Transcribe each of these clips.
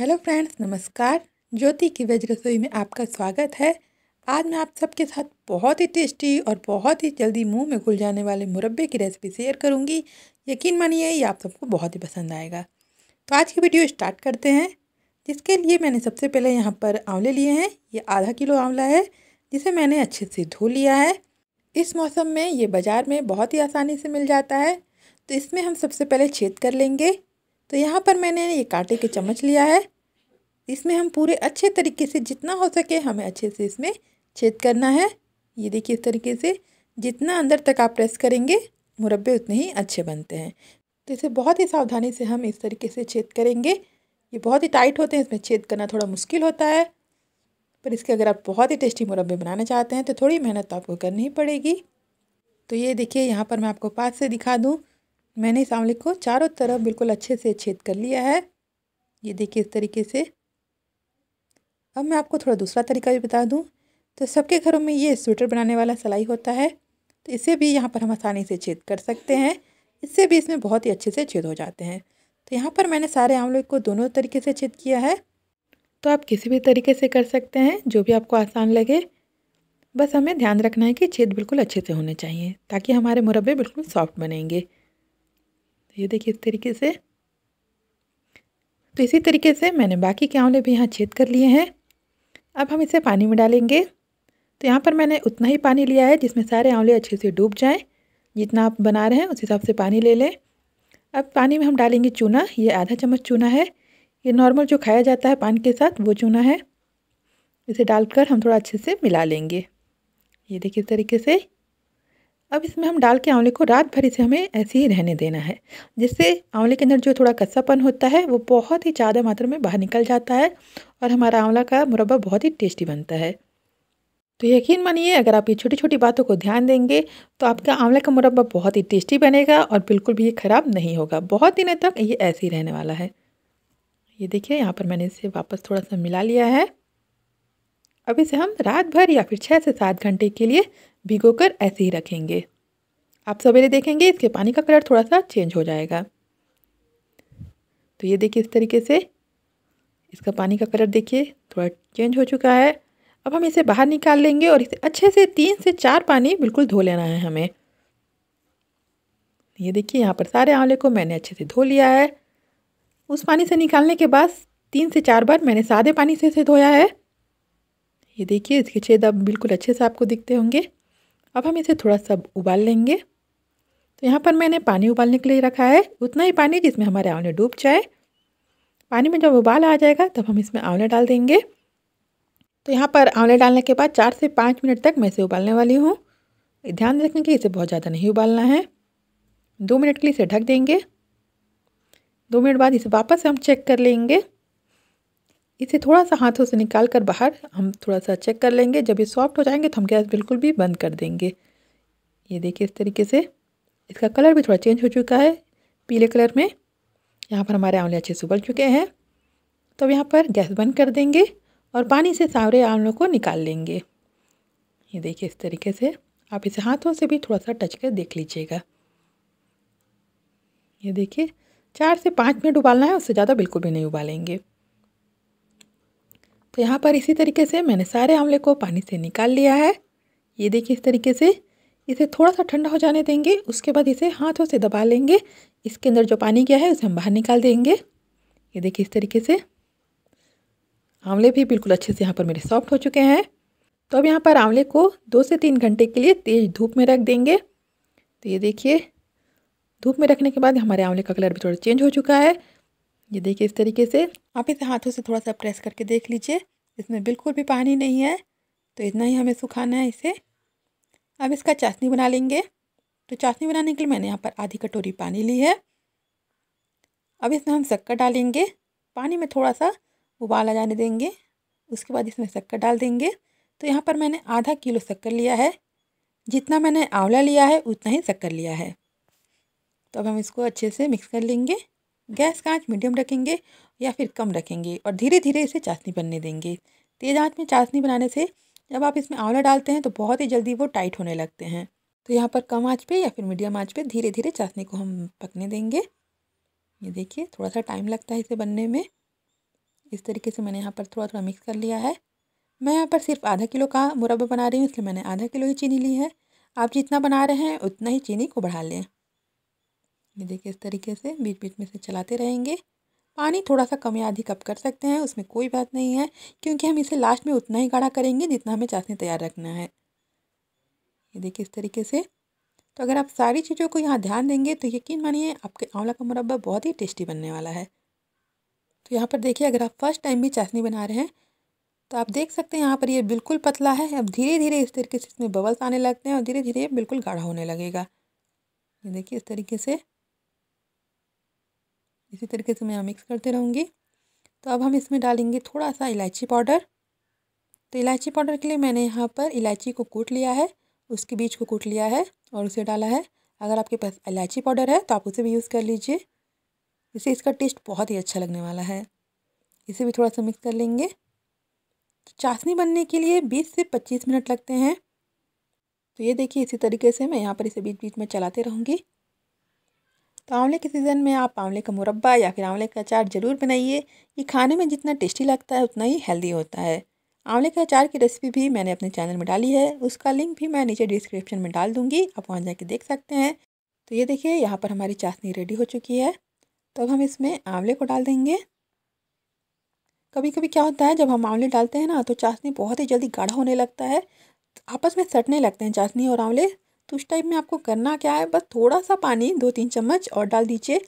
hello friends नमस्कार ज्योति की veg रसोई में आपका स्वागत है आज मैं आप सबके साथ बहुत ही टेस्टी और बहुत ही जल्दी मुंह में घुल जाने वाले मुरब्बे की रेसिपी शेयर करूंगी यकीन मानिए ये आप सबको बहुत ही पसंद आएगा तो आज की वीडियो स्टार्ट करते हैं जिसके लिए मैंने सबसे पहले यहाँ पर आंवले लिए हैं ये आधा किलो आंवला है जिसे मैंने अच्छे से धो लिया है इस मौसम में ये बाज़ार में बहुत ही आसानी से मिल जाता है तो इसमें हम सबसे पहले छेद कर लेंगे तो यहाँ पर मैंने ये कांटे के चम्मच लिया है इसमें हम पूरे अच्छे तरीके से जितना हो सके हमें अच्छे से इसमें छेद करना है ये देखिए इस तरीके से जितना अंदर तक आप प्रेस करेंगे मुरब्बे उतने ही अच्छे बनते हैं तो इसे बहुत ही सावधानी से हम इस तरीके से छेद करेंगे ये बहुत ही टाइट होते हैं इसमें छेद करना थोड़ा मुश्किल होता है पर इसके अगर आप बहुत ही टेस्टी मुरब्बे बनाना चाहते हैं तो थोड़ी मेहनत तो आपको करनी ही पड़ेगी तो ये देखिए यहाँ पर मैं आपको पास से दिखा दूँ मैंने इस आंवले को चारों तरफ बिल्कुल अच्छे से छेद कर लिया है ये देखिए इस तरीके से अब मैं आपको थोड़ा दूसरा तरीका भी बता दूँ तो सबके घरों में ये स्वेटर बनाने वाला सलाई होता है तो इसे भी यहाँ पर हम आसानी से छेद कर सकते हैं इससे भी इसमें बहुत ही अच्छे से छेद हो जाते हैं तो यहाँ पर मैंने सारे आंवले को दोनों तरीके से छेद किया है तो आप किसी भी तरीके से कर सकते हैं जो भी आपको आसान लगे बस हमें ध्यान रखना है कि छेद बिल्कुल अच्छे से होने चाहिए ताकि हमारे मुरब्बे बिल्कुल सॉफ्ट बनेंगे ये देखिए इस तरीके से तो इसी तरीके से मैंने बाकी के आंवले भी यहाँ छेद कर लिए हैं अब हम इसे पानी में डालेंगे तो यहाँ पर मैंने उतना ही पानी लिया है जिसमें सारे आंवले अच्छे से डूब जाएँ जितना आप बना रहे हैं उस हिसाब से पानी ले लें अब पानी में हम डालेंगे चूना ये आधा चम्मच चूना है ये नॉर्मल जो खाया जाता है पान के साथ वो चूना है इसे डालकर हम थोड़ा अच्छे से मिला लेंगे ये देखिए इस तरीके से अब इसमें हम डाल के आंवले को रात भर इसे हमें ऐसे ही रहने देना है जिससे आंवले के अंदर जो थोड़ा कस्सापन होता है वो बहुत ही ज़्यादा मात्रा में बाहर निकल जाता है और हमारा आंवला का मुरब्बा बहुत ही टेस्टी बनता है तो यकीन मानिए अगर आप ये छोटी छोटी बातों को ध्यान देंगे तो आपका आंवला का मुरब्बा बहुत ही टेस्टी बनेगा और बिल्कुल भी ये ख़राब नहीं होगा बहुत दिनों तक ये ऐसे ही रहने वाला है ये देखिए यहाँ पर मैंने इसे वापस थोड़ा सा मिला लिया है अब इसे हम रात भर या फिर छः से सात घंटे के लिए भिगो कर ऐसे ही रखेंगे आप सवेरे देखेंगे इसके पानी का कलर थोड़ा सा चेंज हो जाएगा तो ये देखिए इस तरीके से इसका पानी का कलर देखिए थोड़ा चेंज हो चुका है अब हम इसे बाहर निकाल लेंगे और इसे अच्छे से तीन से चार पानी बिल्कुल धो लेना है हमें ये देखिए यहाँ पर सारे आंवले को मैंने अच्छे से धो लिया है उस पानी से निकालने के बाद तीन से चार बार मैंने सादे पानी से इसे धोया है ये देखिए इसके छेद अब बिल्कुल अच्छे से आपको दिखते होंगे अब हम इसे थोड़ा सा उबाल लेंगे तो यहाँ पर मैंने पानी उबालने के लिए रखा है उतना ही पानी जिसमें हमारे आंवले डूब जाए पानी में जब उबाल आ जाएगा तब हम इसमें आंवले डाल देंगे तो यहाँ पर आंवले डालने के बाद चार से पाँच मिनट तक मैं इसे उबालने वाली हूँ ध्यान रखने कि इसे बहुत ज़्यादा नहीं उबालना है दो मिनट के लिए इसे ढक देंगे दो मिनट बाद इसे वापस हम चेक कर लेंगे इसे थोड़ा सा हाथों से निकाल कर बाहर हम थोड़ा सा चेक कर लेंगे जब ये सॉफ्ट हो जाएंगे तो हम गैस बिल्कुल भी बंद कर देंगे ये देखिए इस तरीके से इसका कलर भी थोड़ा चेंज हो चुका है पीले कलर में यहाँ पर हमारे आंवले अच्छे से उबल चुके हैं तो अब यहाँ पर गैस बंद कर देंगे और पानी से सावरे आंवलों को निकाल लेंगे ये देखिए इस तरीके से आप इसे हाथों से भी थोड़ा सा टच कर देख लीजिएगा ये देखिए चार से पाँच मिनट उबालना है उससे ज़्यादा बिल्कुल भी नहीं उबालेंगे तो यहाँ पर इसी तरीके से मैंने सारे आंवले को पानी से निकाल लिया है ये देखिए इस तरीके से इसे थोड़ा सा ठंडा हो जाने देंगे उसके बाद इसे हाथों से दबा लेंगे इसके अंदर जो पानी गया है उसे हम बाहर निकाल देंगे ये देखिए इस तरीके से आंवले भी बिल्कुल अच्छे से यहाँ पर मेरे सॉफ्ट हो चुके हैं तो अब यहाँ पर आंवले को दो से तीन घंटे के लिए तेज़ धूप में रख देंगे तो ये देखिए धूप में रखने के बाद हमारे आंवले का कलर भी थोड़ा चेंज हो चुका है ये देखिए इस तरीके से आप इसे हाथों से थोड़ा सा प्रेस करके देख लीजिए इसमें बिल्कुल भी पानी नहीं है तो इतना ही हमें सुखाना है इसे अब इसका चाशनी बना लेंगे तो चाशनी बनाने के लिए मैंने यहाँ पर आधी कटोरी पानी ली है अब इसमें हम शक्कर डालेंगे पानी में थोड़ा सा उबाल आ जाने देंगे उसके बाद इसमें शक्कर डाल देंगे तो यहाँ पर मैंने आधा किलो शक्कर लिया है जितना मैंने आंवला लिया है उतना ही शक्कर लिया है तो अब हम इसको अच्छे से मिक्स कर लेंगे गैस का आँच मीडियम रखेंगे या फिर कम रखेंगे और धीरे धीरे इसे चाशनी बनने देंगे तेज़ आँच में चाशनी बनाने से जब आप इसमें आंवला डालते हैं तो बहुत ही जल्दी वो टाइट होने लगते हैं तो यहाँ पर कम आँच पे या फिर मीडियम आँच पे धीरे धीरे चाशनी को हम पकने देंगे ये देखिए थोड़ा सा टाइम लगता है इसे बनने में इस तरीके से मैंने यहाँ पर थोड़ा थोड़ा मिक्स कर लिया है मैं यहाँ पर सिर्फ आधा किलो का मुरब्बा बना रही हूँ इसलिए मैंने आधा किलो ही चीनी ली है आप जितना बना रहे हैं उतना ही चीनी को बढ़ा लें ये देखिए इस तरीके से बीच बीच में से चलाते रहेंगे पानी थोड़ा सा कम या अधिक कप कर सकते हैं उसमें कोई बात नहीं है क्योंकि हम इसे लास्ट में उतना ही गाढ़ा करेंगे जितना हमें चाशनी तैयार रखना है ये देखिए इस तरीके से तो अगर आप सारी चीज़ों को यहाँ ध्यान देंगे तो यकीन मानिए आपके आंवला का मुरब्बा बहुत ही टेस्टी बनने वाला है तो यहाँ पर देखिए अगर आप फर्स्ट टाइम भी चाशनी बना रहे हैं तो आप देख सकते हैं यहाँ पर ये बिल्कुल पतला है अब धीरे धीरे इस तरीके से इसमें बबल्स आने लगते हैं और धीरे धीरे बिल्कुल गाढ़ा होने लगेगा ये देखिए इस तरीके से इसी तरीके से मैं यहाँ मिक्स करते रहूँगी तो अब हम इसमें डालेंगे थोड़ा सा इलायची पाउडर तो इलायची पाउडर के लिए मैंने यहाँ पर इलायची को कूट लिया है उसके बीज को कूट लिया है और उसे डाला है अगर आपके पास इलायची पाउडर है तो आप उसे भी यूज़ कर लीजिए इससे इसका टेस्ट बहुत ही अच्छा लगने वाला है इसे भी थोड़ा सा मिक्स कर लेंगे तो चाशनी बनने के लिए बीस से पच्चीस मिनट लगते हैं तो ये देखिए इसी तरीके से मैं यहाँ पर इसे बीच बीच में चलाते रहूँगी तो आंवले के सीज़न में आप आंवले का मुरब्बा या फिर आंवले का अचार ज़रूर बनाइए ये खाने में जितना टेस्टी लगता है उतना ही हेल्दी होता है आंवले के अचार की रेसिपी भी मैंने अपने चैनल में डाली है उसका लिंक भी मैं नीचे डिस्क्रिप्शन में डाल दूँगी आप वहाँ जाके देख सकते हैं तो ये देखिए यहाँ पर हमारी चाशनी रेडी हो चुकी है तो अब हम इसमें आंवले को डाल देंगे कभी कभी क्या होता है जब हम आंवले डालते हैं ना तो चाशनी बहुत ही जल्दी गाढ़ा होने लगता है आपस में सटने लगते हैं चाशनी और आंवले तो उस टाइप में आपको करना क्या है बस थोड़ा सा पानी दो तीन चम्मच और डाल दीजिए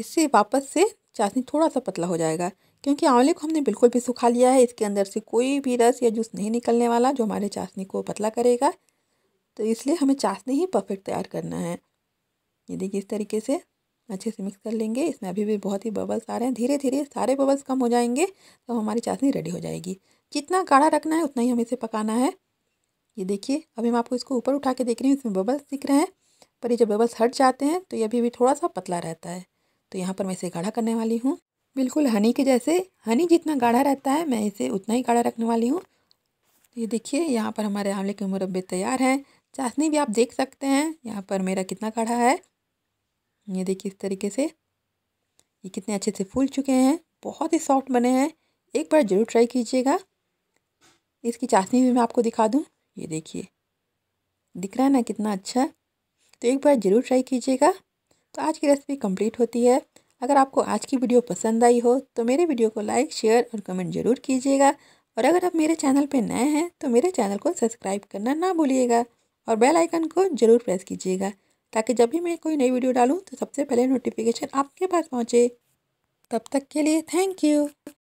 इससे वापस से चाशनी थोड़ा सा पतला हो जाएगा क्योंकि आंवले को हमने बिल्कुल भी सुखा लिया है इसके अंदर से कोई भी रस या जूस नहीं निकलने वाला जो हमारे चाशनी को पतला करेगा तो इसलिए हमें चाशनी ही परफेक्ट तैयार करना है ये देखिए इस तरीके से अच्छे से मिक्स कर लेंगे इसमें अभी भी बहुत ही बबल्स आ रहे हैं धीरे धीरे सारे बबल्स कम हो जाएंगे तो हमारी चाशनी रेडी हो जाएगी जितना गाढ़ा रखना है उतना ही हमें इसे पकाना है ये देखिए अभी मैं आपको इसको ऊपर उठा के देख रही हूँ इसमें बबल्स दिख रहे हैं पर ये जब बबल्स हट जाते हैं तो ये अभी भी थोड़ा सा पतला रहता है तो यहाँ पर मैं इसे गाढ़ा करने वाली हूँ बिल्कुल हनी के जैसे हनी जितना गाढ़ा रहता है मैं इसे उतना ही गाढ़ा रखने वाली हूँ ये देखिए यहाँ पर हमारे आंवले के मुरब्बे तैयार हैं चाशनी भी आप देख सकते हैं यहाँ पर मेरा कितना गाढ़ा है ये देखिए इस तरीके से ये कितने अच्छे से फूल चुके हैं बहुत ही सॉफ्ट बने हैं एक बार ज़रूर ट्राई कीजिएगा इसकी चाशनी भी मैं आपको दिखा दूँ ये देखिए दिख रहा है ना कितना अच्छा तो एक बार ज़रूर ट्राई कीजिएगा तो आज की रेसिपी कंप्लीट होती है अगर आपको आज की वीडियो पसंद आई हो तो मेरे वीडियो को लाइक शेयर और कमेंट ज़रूर कीजिएगा और अगर आप मेरे चैनल पर नए हैं तो मेरे चैनल को सब्सक्राइब करना ना भूलिएगा और बेल आइकन को ज़रूर प्रेस कीजिएगा ताकि जब भी मैं कोई नई वीडियो डालूँ तो सबसे पहले नोटिफिकेशन आपके पास पहुँचे तब तक के लिए थैंक यू